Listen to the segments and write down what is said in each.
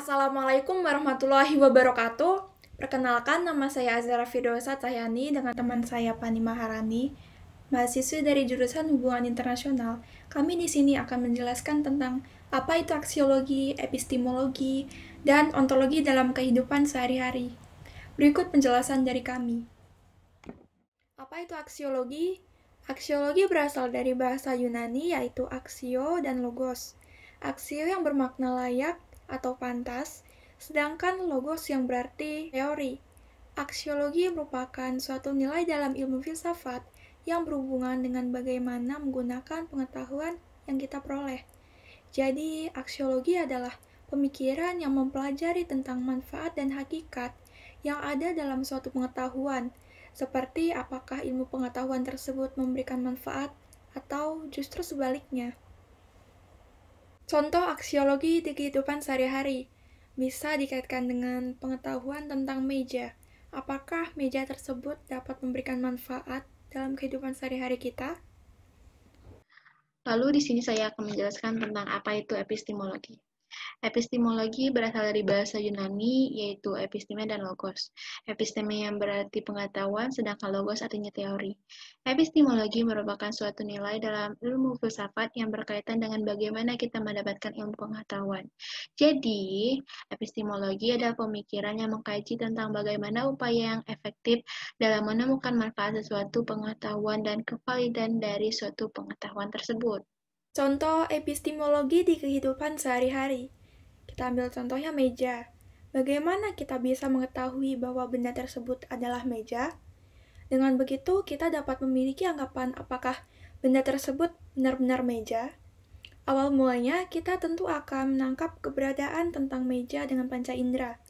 Assalamualaikum warahmatullahi wabarakatuh. Perkenalkan, nama saya Azra Fidosa Cahyani dengan teman saya Pani Maharani, mahasiswa dari jurusan Hubungan Internasional. Kami di sini akan menjelaskan tentang apa itu aksiologi, epistemologi, dan ontologi dalam kehidupan sehari-hari. Berikut penjelasan dari kami. Apa itu aksiologi? Aksiologi berasal dari bahasa Yunani yaitu aksio dan logos. Aksio yang bermakna layak, atau pantas, sedangkan logos yang berarti teori. Aksiologi merupakan suatu nilai dalam ilmu filsafat yang berhubungan dengan bagaimana menggunakan pengetahuan yang kita peroleh. Jadi, aksiologi adalah pemikiran yang mempelajari tentang manfaat dan hakikat yang ada dalam suatu pengetahuan, seperti apakah ilmu pengetahuan tersebut memberikan manfaat atau justru sebaliknya. Contoh aksiologi di kehidupan sehari-hari bisa dikaitkan dengan pengetahuan tentang meja. Apakah meja tersebut dapat memberikan manfaat dalam kehidupan sehari-hari kita? Lalu di sini saya akan menjelaskan tentang apa itu epistemologi. Epistemologi berasal dari bahasa Yunani, yaitu episteme dan logos. Episteme yang berarti pengetahuan, sedangkan logos artinya teori. Epistemologi merupakan suatu nilai dalam ilmu filsafat yang berkaitan dengan bagaimana kita mendapatkan ilmu pengetahuan. Jadi, epistemologi adalah pemikiran yang mengkaji tentang bagaimana upaya yang efektif dalam menemukan manfaat sesuatu pengetahuan dan kevalidan dari suatu pengetahuan tersebut. Contoh epistemologi di kehidupan sehari-hari. Kita ambil contohnya meja. Bagaimana kita bisa mengetahui bahwa benda tersebut adalah meja? Dengan begitu, kita dapat memiliki anggapan apakah benda tersebut benar-benar meja. Awal mulanya, kita tentu akan menangkap keberadaan tentang meja dengan panca indera.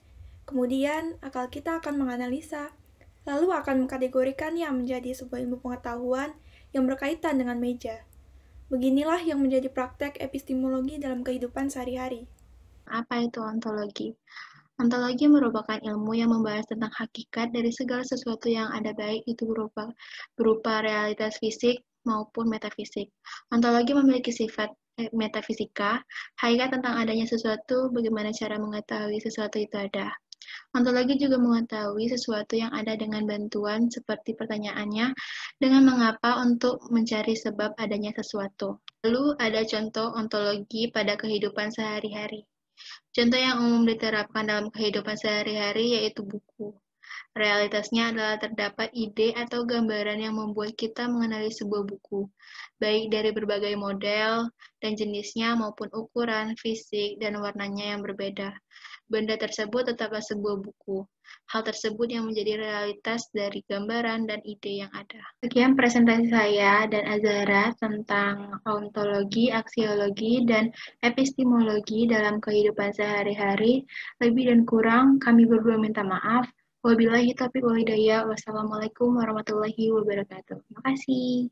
Kemudian, akal kita akan menganalisa, lalu akan mengkategorikannya menjadi sebuah ilmu pengetahuan yang berkaitan dengan meja. Beginilah yang menjadi praktek epistemologi dalam kehidupan sehari-hari. Apa itu ontologi? Ontologi merupakan ilmu yang membahas tentang hakikat dari segala sesuatu yang ada baik itu berupa berupa realitas fisik maupun metafisik. Ontologi memiliki sifat eh, metafisika, hakikat tentang adanya sesuatu, bagaimana cara mengetahui sesuatu itu ada. Ontologi juga mengetahui sesuatu yang ada dengan bantuan seperti pertanyaannya dengan mengapa untuk mencari sebab adanya sesuatu. Lalu ada contoh ontologi pada kehidupan sehari-hari. Contoh yang umum diterapkan dalam kehidupan sehari-hari yaitu buku. Realitasnya adalah terdapat ide atau gambaran yang membuat kita mengenali sebuah buku, baik dari berbagai model dan jenisnya maupun ukuran, fisik, dan warnanya yang berbeda. Benda tersebut tetaplah sebuah buku. Hal tersebut yang menjadi realitas dari gambaran dan ide yang ada. Sekian presentasi saya dan Azara tentang ontologi, aksiologi, dan epistemologi dalam kehidupan sehari-hari. Lebih dan kurang, kami berdua minta maaf. Wabillahi taufiq walhidayah. Wassalamualaikum warahmatullahi wabarakatuh. Terima kasih.